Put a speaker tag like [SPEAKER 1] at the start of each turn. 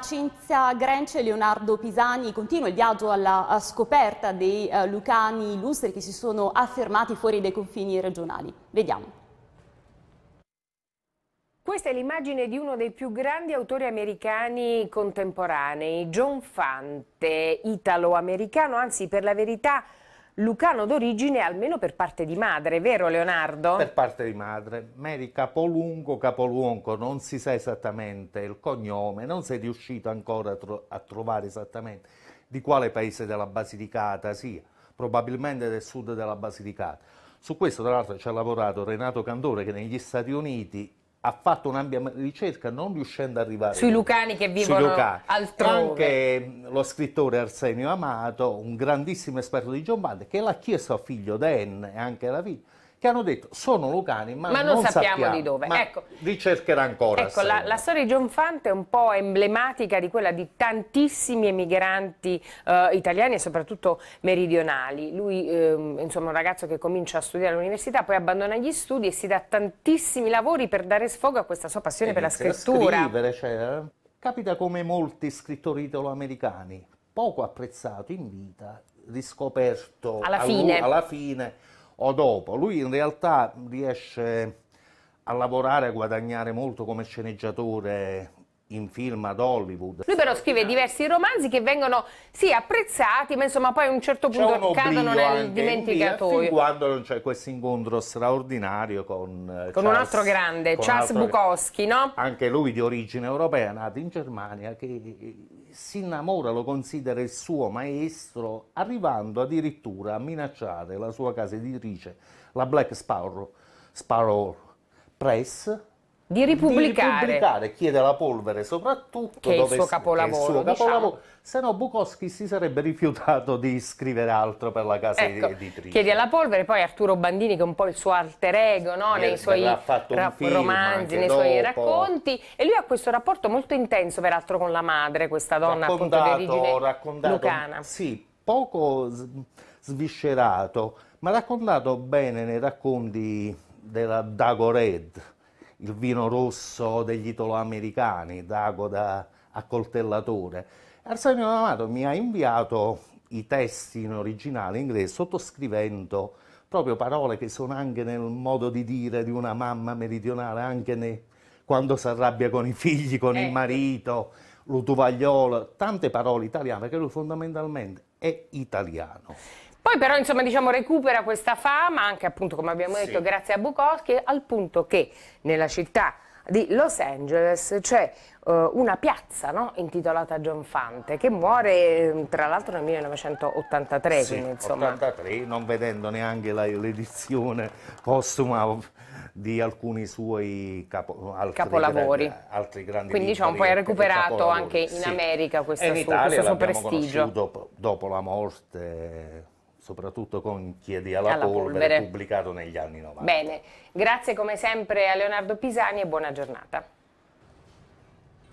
[SPEAKER 1] Cinzia Grenci e Leonardo Pisani continua il viaggio alla scoperta dei eh, lucani illustri che si sono affermati fuori dai confini regionali. Vediamo. Questa è l'immagine di uno dei più grandi autori americani contemporanei, John Fante, italo-americano, anzi per la verità lucano d'origine almeno per parte di madre, vero Leonardo? Per
[SPEAKER 2] parte di madre, Mary Capolungo Capoluongo, non si sa esattamente il cognome, non sei riuscito ancora a, tro a trovare esattamente di quale paese della Basilicata sia, probabilmente del sud della Basilicata. Su questo tra l'altro ci ha lavorato Renato Candore che negli Stati Uniti ha fatto un'ampia ricerca non riuscendo ad arrivare sui
[SPEAKER 1] lucani che vivono lucani. altrove
[SPEAKER 2] anche lo scrittore Arsenio Amato un grandissimo esperto di John Giombante che l'ha chiesto a figlio Dan e anche alla figlia che hanno detto sono lucani ma, ma non, non sappiamo, sappiamo, di dove. Ma ecco, ricercherà ancora. Ecco, la, la,
[SPEAKER 1] storia di John Fante è un po' emblematica di quella di tantissimi emigranti eh, italiani e soprattutto meridionali. Lui eh, insomma un ragazzo che comincia a studiare all'università, poi abbandona gli studi e si dà tantissimi lavori per dare sfogo a questa sua passione e per la scrittura.
[SPEAKER 2] Scrivere, cioè, eh,
[SPEAKER 1] capita come
[SPEAKER 2] molti scrittori italoamericani, poco apprezzato in vita, riscoperto alla fine, alla fine o dopo. Lui in realtà riesce a lavorare, a guadagnare molto come sceneggiatore in film ad Hollywood. Lui
[SPEAKER 1] però scrive diversi romanzi che vengono sì apprezzati, ma insomma poi a un certo punto cadono nel dimenticatoio. Via, quando
[SPEAKER 2] non c'è questo incontro straordinario con, eh, con Charles, un altro grande, Charles altro,
[SPEAKER 1] Bukowski, no?
[SPEAKER 2] Anche lui di origine europea, nato in Germania, che si innamora, lo considera il suo maestro, arrivando addirittura a minacciare la sua casa editrice, la Black Sparrow, Sparrow Press, di ripubblicare. di ripubblicare. Chiede la polvere soprattutto che è il suo capolavoro. Il suo diciamo. se no Bukowski si sarebbe rifiutato di scrivere altro per la casa ecco, editrice. chiede alla
[SPEAKER 1] polvere, poi Arturo Bandini che è un po' il suo alter ego no? Eh, nei suoi romanzi, nei dopo. suoi racconti e lui ha questo rapporto molto intenso peraltro con la madre, questa donna raccontato, appunto di origine raccontato, lucana.
[SPEAKER 2] Sì, poco sviscerato, ma raccontato bene nei racconti della Dago Red il vino rosso degli italoamericani, Dago da accoltellatore. Arsenio D'Amato mi ha inviato i testi in originale inglese sottoscrivendo proprio parole che sono anche nel modo di dire di una mamma meridionale, anche nei, quando si arrabbia con i figli, con eh. il ecco. marito, l'utuvagliolo, tante parole italiane, perché lui fondamentalmente è italiano.
[SPEAKER 1] Poi però insomma diciamo recupera questa fama anche appunto come abbiamo detto grazie a Bukowski al punto che nella città di Los Angeles c'è uh, una piazza no? intitolata John Fante che muore mm, tra l'altro nel 1983 sì, quindi, insomma...
[SPEAKER 2] 83, non vedendo neanche l'edizione postuma di alcuni suoi capo, altri capolavori grandi, altri grandi quindi diciamo poi ha recuperato anche in sì. America questo suo, Italia questo suo prestigio dopo la morte soprattutto con Chiedi alla, alla polvere, polvere, pubblicato negli anni 90.
[SPEAKER 1] Bene, grazie come sempre a Leonardo Pisani e buona giornata.